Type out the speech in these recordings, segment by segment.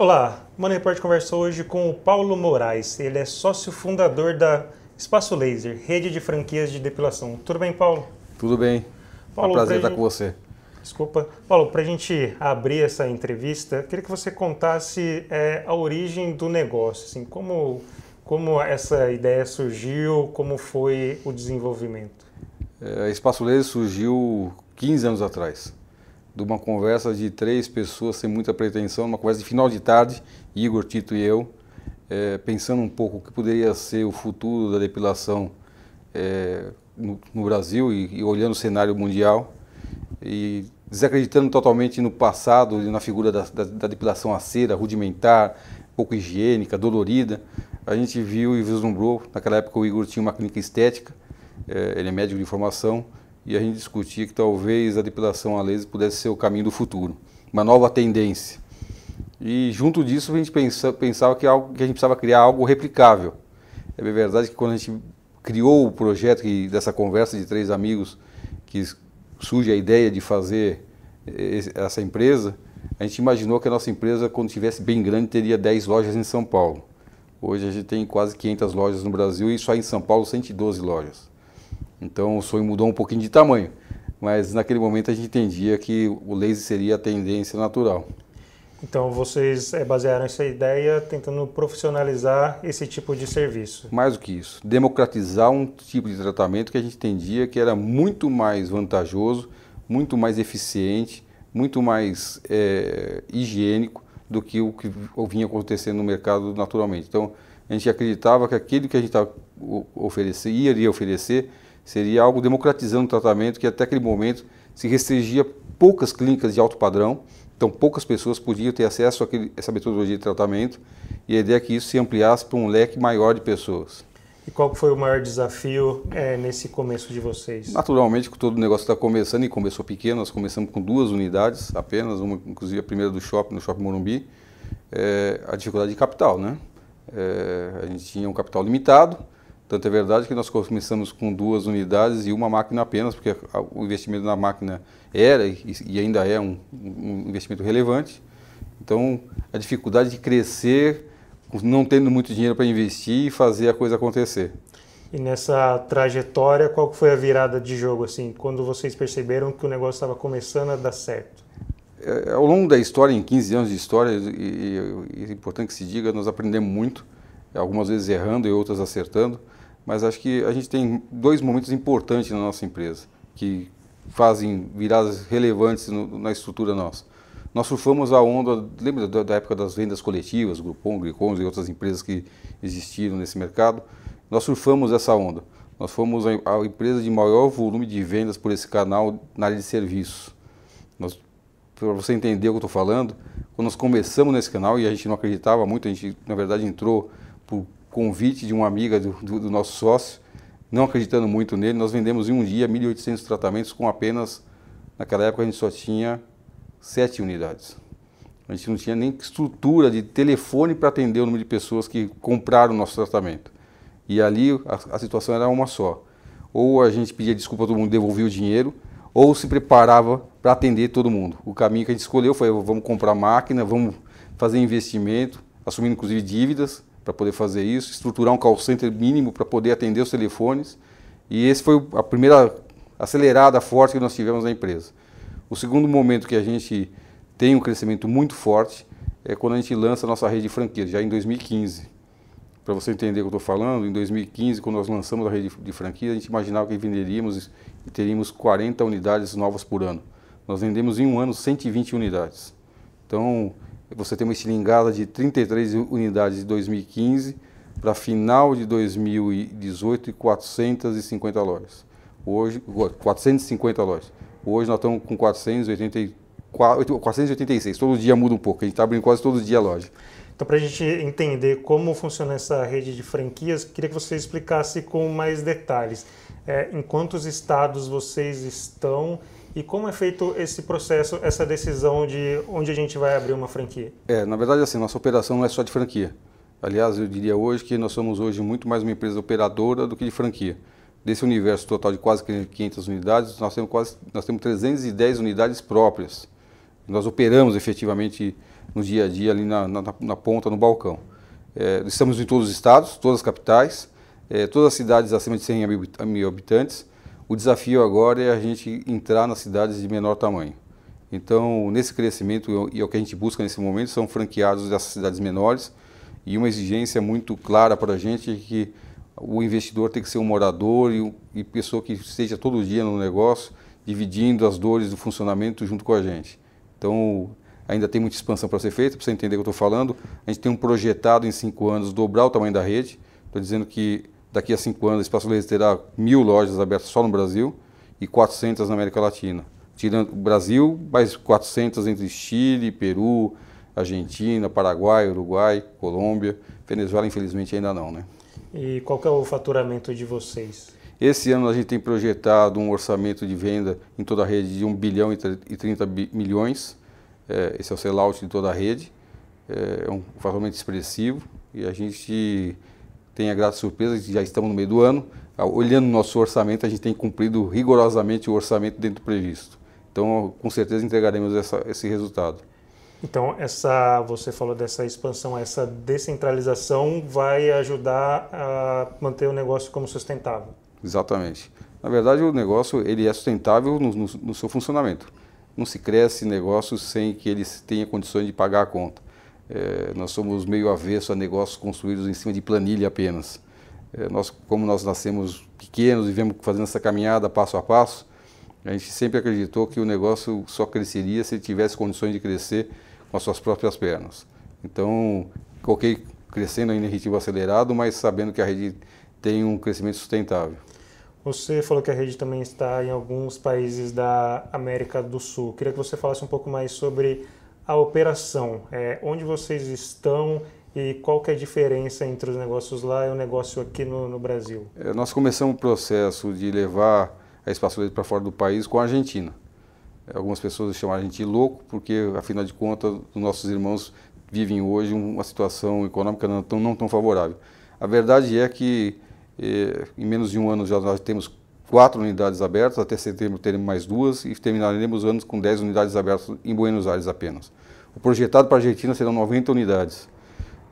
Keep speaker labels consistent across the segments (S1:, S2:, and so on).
S1: Olá, o Mano Report conversa hoje com o Paulo Moraes. Ele é sócio fundador da Espaço Laser, rede de franquias de depilação. Tudo bem, Paulo? Tudo bem. Paulo, é um prazer estar gente... com você. Desculpa. Paulo, para a gente abrir essa entrevista, queria que você contasse é, a origem do negócio, assim, como, como essa ideia surgiu, como foi o desenvolvimento.
S2: É, Espaço Laser surgiu 15 anos atrás de uma conversa de três pessoas sem muita pretensão, uma conversa de final de tarde, Igor, Tito e eu, é, pensando um pouco o que poderia ser o futuro da depilação é, no, no, Brasil e, e, olhando o cenário mundial e desacreditando totalmente no passado e na figura da, da, da depilação a cera, rudimentar, pouco higiênica, dolorida. A gente viu e vislumbrou, naquela época o Igor tinha uma clínica estética, é, ele é médico de formação, e a gente discutia que talvez a depilação a laser pudesse ser o caminho do futuro, uma nova tendência. E junto disso a gente pensa, pensava que, algo, que a gente precisava criar algo replicável. É verdade que quando a gente criou o projeto que, dessa conversa de três amigos, que surge a ideia de fazer eh, essa empresa, a gente imaginou que a nossa empresa, quando tivesse bem grande, teria 10 lojas em São Paulo. Hoje a gente tem quase 500 lojas no Brasil e só em São Paulo 112 lojas. Então o sonho mudou um pouquinho de tamanho, mas naquele momento a gente entendia que o laser seria a tendência natural.
S1: Então vocês eh, basearam essa ideia tentando profissionalizar esse tipo de serviço.
S2: Mais do que isso, democratizar um tipo de tratamento que a gente entendia que era muito mais vantajoso, muito mais eficiente, muito mais é, higiênico do que o que vinha acontecendo no mercado naturalmente. Então a gente acreditava que aquilo que a gente ia iria oferecer Seria algo democratizando o tratamento que até aquele momento se restringia poucas clínicas de alto padrão, então poucas pessoas podiam ter acesso a essa metodologia de tratamento e a ideia é que isso se ampliasse para um leque maior de pessoas.
S1: E qual foi o maior desafio é, nesse começo de vocês?
S2: Naturalmente, que todo o negócio está começando e começou pequeno, nós começamos com duas unidades apenas, uma inclusive a primeira do shopping, no Shopping Morumbi, é, a dificuldade de capital, né? É, a gente tinha um capital limitado, tanto é verdade que nós começamos com duas unidades e uma máquina apenas, porque o investimento na máquina era e ainda é um, um investimento relevante. Então, a dificuldade de crescer, não tendo muito dinheiro para investir e fazer a coisa acontecer.
S1: E nessa trajetória, qual foi a virada de jogo, assim, quando vocês perceberam que o negócio estava começando a dar certo?
S2: É, é ao longo da história, em 15 anos de história, e, e, é importante que se diga, nós aprendemos muito, algumas vezes errando e outras acertando mas acho que a gente tem dois momentos importantes na nossa empresa que fazem viradas relevantes no, na estrutura nossa. Nós surfamos a onda, lembra da, época das vendas coletivas, Groupon, Gricons e outras empresas que existiram nesse mercado? Nós surfamos essa onda. Nós fomos a, a empresa de maior volume de vendas por esse canal na área de serviços. Para você entender o que eu estou falando, quando nós começamos nesse canal, e a gente não acreditava muito, a gente, na verdade, entrou por convite de uma amiga do, do, do nosso sócio, não acreditando muito nele, nós vendemos em um dia 1.800 tratamentos com apenas, naquela época a gente só tinha sete unidades. A gente não tinha nem estrutura de telefone para atender o número de pessoas que compraram o nosso tratamento. E ali a, a situação era uma só. Ou a gente pedia desculpa a todo mundo, devolvia o dinheiro, ou se preparava para atender todo mundo. O caminho que a gente escolheu foi vamos comprar máquina, vamos fazer investimento, assumindo inclusive dívidas, para poder fazer isso, estruturar um call center mínimo para poder atender os telefones. E esse foi a primeira acelerada forte que nós tivemos na empresa. O segundo momento que a gente tem um crescimento muito forte é quando a gente lança a nossa rede de franquias, já em 2015. Para você entender o que eu estou falando, em 2015, quando nós lançamos a rede de franquias, a gente imaginava que venderíamos e teríamos 40 unidades novas por ano. Nós vendemos em um ano 120 unidades. Então, você tem uma estilingada de 33 unidades de 2015 para final de 2018 e 450 lojas. Hoje, 450 lojas. Hoje nós estamos com 480, 486. Todo dia muda um pouco. A gente está abrindo quase todo dia a loja.
S1: Então, para a gente entender como funciona essa rede de franquias, queria que você explicasse com mais detalhes. É, em quantos estados vocês estão e como é feito esse processo, essa decisão de onde a gente vai abrir uma franquia?
S2: É, na verdade, assim, nossa operação não é só de franquia. Aliás, eu diria hoje que nós somos hoje muito mais uma empresa operadora do que de franquia. Desse universo total de quase 500 unidades, nós temos quase nós temos 310 unidades próprias. Nós operamos efetivamente no dia a dia ali na, na, na ponta, no balcão. É, estamos em todos os estados, todas as capitais, é, todas as cidades acima de 100 mil habitantes. O desafio agora é a gente entrar nas cidades de menor tamanho. Então, nesse crescimento, e é o que a gente busca nesse momento, são franqueados dessas cidades menores. E uma exigência muito clara para a gente é que o investidor tem que ser um morador e, e pessoa que esteja todo dia no negócio, dividindo as dores do funcionamento junto com a gente. Então, ainda tem muita expansão para ser feita, para você entender o que eu estou falando. A gente tem um projetado em cinco anos dobrar o tamanho da rede. Estou dizendo que daqui a cinco anos, o Espaço Laser terá mil lojas abertas só no Brasil e 400 na América Latina. Tirando o Brasil, mais 400 entre Chile, Peru, Argentina, Paraguai, Uruguai, Colômbia. Venezuela, infelizmente, ainda não, né?
S1: E qual é o faturamento de vocês?
S2: Esse ano a gente tem projetado um orçamento de venda em toda a rede de 1 bilhão e 30 milhões. É, esse é o sellout de toda a rede. É, é um faturamento expressivo e a gente tem a grata surpresa já estamos no meio do ano. Olhando o nosso orçamento, a gente tem cumprido rigorosamente o orçamento dentro do previsto. Então, com certeza entregaremos essa, esse resultado.
S1: Então, essa, você falou dessa expansão, essa descentralização vai ajudar a manter o negócio como sustentável.
S2: Exatamente. Na verdade, o negócio ele é sustentável no, no, no seu funcionamento. Não se cresce negócio sem que ele tenha condições de pagar a conta. É, nós somos meio avesso a negócios construídos em cima de planilha apenas. É, nós, como nós nascemos pequenos e vemos fazendo essa caminhada passo a passo, a gente sempre acreditou que o negócio só cresceria se ele tivesse condições de crescer com as suas próprias pernas. Então, coloquei crescendo ainda em ritmo acelerado, mas sabendo que a rede tem um crescimento sustentável.
S1: Você falou que a rede também está em alguns países da América do Sul. Queria que você falasse um pouco mais sobre a operação, é, onde vocês estão e qual que é a diferença entre os negócios lá e o negócio aqui no, no Brasil?
S2: É, nós começamos o processo de levar a Espaço para fora do país com a Argentina. É, algumas pessoas chamam a gente de louco, porque, afinal de contas, os nossos irmãos vivem hoje uma situação econômica não tão, não tão favorável. A verdade é que eh, em menos de um ano já nós temos quatro unidades abertas, até setembro teremos mais duas e terminaremos os anos com 10 unidades abertas em Buenos Aires apenas. O projetado para a Argentina serão 90 unidades.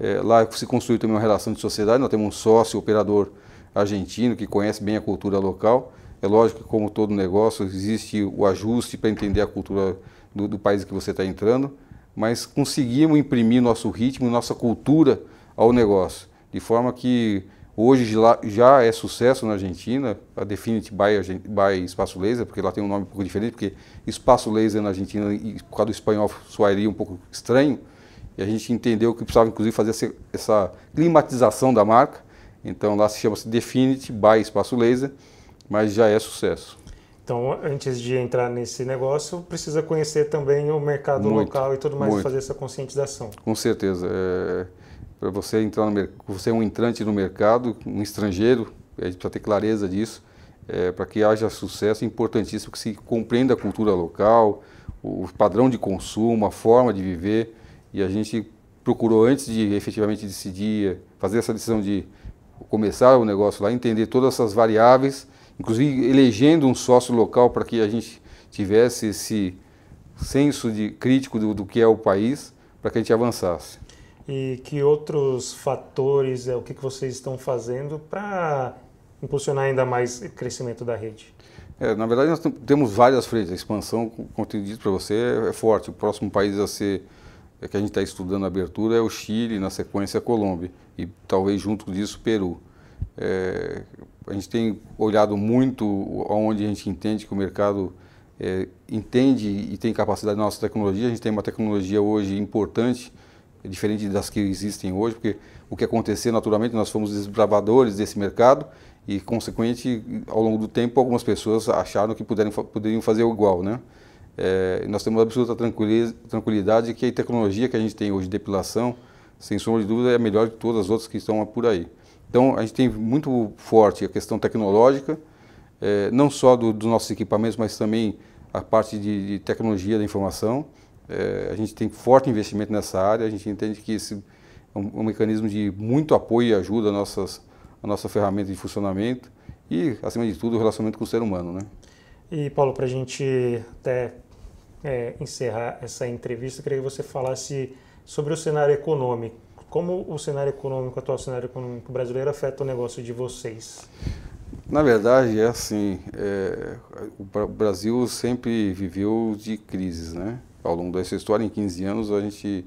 S2: É, lá se construiu também uma relação de sociedade, nós temos um sócio operador argentino que conhece bem a cultura local. É lógico que, como todo negócio, existe o ajuste para entender a cultura do, do país que você está entrando, mas conseguimos imprimir nosso ritmo, nossa cultura ao negócio, de forma que Hoje já é sucesso na Argentina, a Definite by, by Espaço Laser, porque lá tem um nome um pouco diferente, porque Espaço Laser na Argentina, por causa do espanhol, soaria um pouco estranho. E a gente entendeu que precisava, inclusive, fazer essa, essa climatização da marca. Então lá se chama-se Definite by Espaço Laser, mas já é sucesso.
S1: Então, antes de entrar nesse negócio, precisa conhecer também o mercado muito, local e tudo mais, muito. fazer essa conscientização.
S2: Com certeza. É para você entrar no você é um entrante no mercado, um estrangeiro, a gente precisa ter clareza disso, é, para que haja sucesso, é importantíssimo que se compreenda a cultura local, o padrão de consumo, a forma de viver, e a gente procurou antes de efetivamente decidir, fazer essa decisão de começar o negócio lá, entender todas essas variáveis, inclusive elegendo um sócio local para que a gente tivesse esse senso de crítico do, do que é o país, para que a gente avançasse.
S1: E que outros fatores é o que, vocês estão fazendo para impulsionar ainda mais o crescimento da rede?
S2: É, na verdade, nós temos várias frentes. A expansão, como tenho dito para você, é forte. O próximo país a ser é que a gente está estudando a abertura é o Chile, na sequência a Colômbia e talvez junto disso o Peru. É, a gente tem olhado muito aonde a gente entende que o mercado é, entende e tem capacidade da nossa tecnologia. A gente tem uma tecnologia hoje importante é diferente das que existem hoje, porque o que aconteceu naturalmente, nós fomos desbravadores desse mercado e, consequente, ao longo do tempo, algumas pessoas acharam que puderam, poderiam fazer igual, né? É, nós temos absoluta tranquilidade que a tecnologia que a gente tem hoje de depilação, sem sombra de dúvida, é a melhor de todas as outras que estão por aí. Então, a gente tem muito forte a questão tecnológica, é, não só do, dos nossos equipamentos, mas também a parte de, de tecnologia da informação. É, a gente tem forte investimento nessa área, a gente entende que esse é um, é um mecanismo de muito apoio e ajuda a, nossas, a nossa ferramenta de funcionamento e, acima de tudo, o relacionamento com o ser humano. Né?
S1: E, Paulo, para a gente até é, encerrar essa entrevista, eu queria que você falasse sobre o cenário econômico. Como o cenário econômico, o atual cenário econômico brasileiro, afeta o negócio de vocês?
S2: Na verdade, é assim: é, o Brasil sempre viveu de crises, né? ao longo dessa história, em 15 anos, a gente,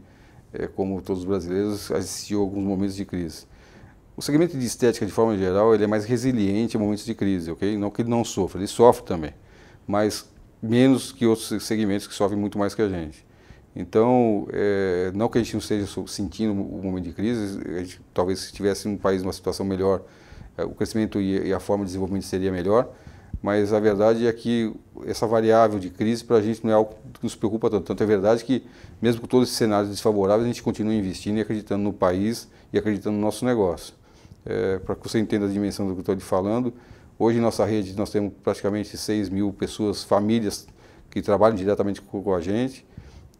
S2: eh, como todos os brasileiros, assistiu a alguns momentos de crise. O segmento de estética, de forma geral, ele é mais resiliente a momentos de crise, ok? Não que ele não sofra, ele sofre também, mas menos que outros segmentos que sofrem muito mais que a gente. Então, é, não que a gente não esteja sentindo o momento de crise, gente, talvez se tivesse um país uma situação melhor, eh, o crescimento e, a forma de desenvolvimento seria melhor, mas a verdade é que essa variável de crise para a gente não é algo que nos preocupa tanto. Tanto é verdade que, mesmo com todos esses cenários desfavoráveis, a gente continua investindo e acreditando no país e acreditando no nosso negócio. É, para que você entenda a dimensão do que eu estou lhe falando, hoje em nossa rede nós temos praticamente 6 mil pessoas, famílias que trabalham diretamente com a gente.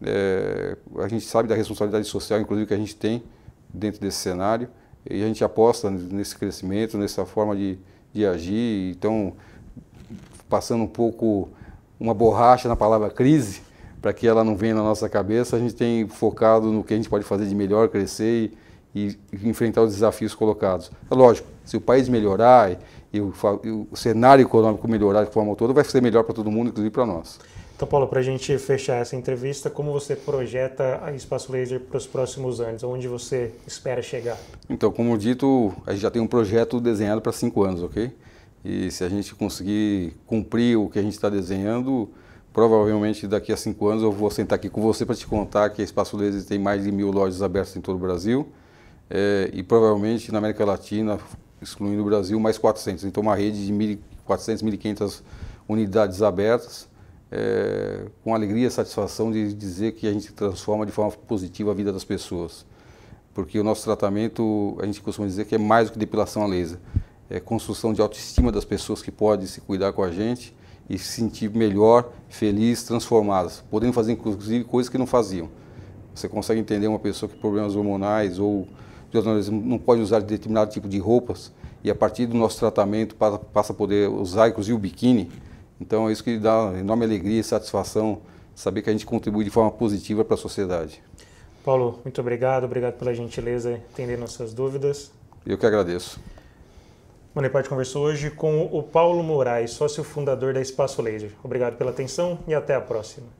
S2: É, a gente sabe da responsabilidade social, inclusive, que a gente tem dentro desse cenário e a gente aposta nesse crescimento, nessa forma de, de agir. Então, passando um pouco uma borracha na palavra crise, para que ela não venha na nossa cabeça, a gente tem focado no que a gente pode fazer de melhor, crescer e, e enfrentar os desafios colocados. É lógico, se o país melhorar e o, e o cenário econômico melhorar de forma toda, vai ser melhor para todo mundo, inclusive para nós.
S1: Então, Paulo, para a gente fechar essa entrevista, como você projeta a Espaço Laser para os próximos anos? Onde você espera chegar?
S2: Então, como dito, a gente já tem um projeto desenhado para cinco anos, ok? E se a gente conseguir cumprir o que a gente está desenhando, provavelmente daqui a cinco anos eu vou sentar aqui com você para te contar que a Espaço Laser tem mais de mil lojas abertas em todo o Brasil é, e provavelmente na América Latina, excluindo o Brasil, mais 400. Então uma rede de 1.400, 1.500 unidades abertas, é, com alegria e satisfação de dizer que a gente transforma de forma positiva a vida das pessoas. Porque o nosso tratamento, a gente costuma dizer que é mais do que depilação a laser é, construção de autoestima das pessoas que podem se cuidar com a gente e se sentir melhor, feliz, transformadas, podendo fazer inclusive coisas que não faziam. Você consegue entender uma pessoa que problemas hormonais ou não pode usar determinado tipo de roupas e a partir do nosso tratamento passa a poder usar inclusive o biquíni. Então é isso que dá enorme alegria e satisfação saber que a gente contribui de forma positiva para a sociedade.
S1: Paulo, muito obrigado, obrigado pela gentileza atendendo nossas dúvidas.
S2: Eu que agradeço.
S1: Moneypart conversou hoje com o Paulo Moraes, sócio fundador da Espaço Laser. Obrigado pela atenção e até a próxima.